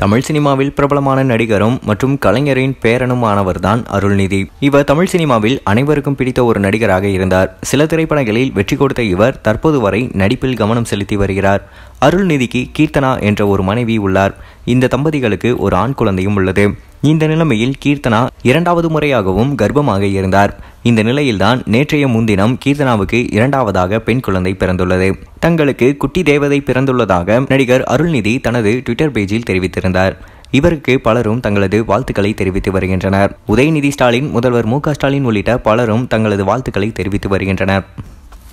தமிழ் சினிமாவில் பிரபலமான நடிகரும் மற்றும் கலைஞரின் பேரனுமானவர் தான் அருள்நிதி இவர் தமிழ் சினிமாவில் அனைவருக்கும் பிடித்த ஒரு நடிகராக இருந்தார் சில திரைப்படங்களில் வெற்றி கொடுத்த இவர் தற்போது வரை நடிப்பில் கவனம் செலுத்தி வருகிறார் அருள்நிதிக்கு கீர்த்தனா என்ற ஒரு மனைவி உள்ளார் இந்த தம்பதிகளுக்கு ஒரு ஆண் குழந்தையும் உள்ளது இந்த நிலைமையில் கீர்த்தனா இரண்டாவது முறையாகவும் கர்ப்பமாக இருந்தார் இந்த நிலையில்தான் நேற்றைய முன்தினம் கீர்த்தனாவுக்கு இரண்டாவதாக பெண் குழந்தை பிறந்துள்ளது தங்களுக்கு குட்டி தேவதை பிறந்துள்ளதாக நடிகர் அருள்நிதி தனது ட்விட்டர் பேஜில் தெரிவித்திருந்தார் இவருக்கு பலரும் தங்களது வாழ்த்துக்களை தெரிவித்து வருகின்றனர் உதயநிதி ஸ்டாலின் முதல்வர் மு ஸ்டாலின் உள்ளிட்ட பலரும் தங்களது வாழ்த்துக்களை தெரிவித்து வருகின்றனர்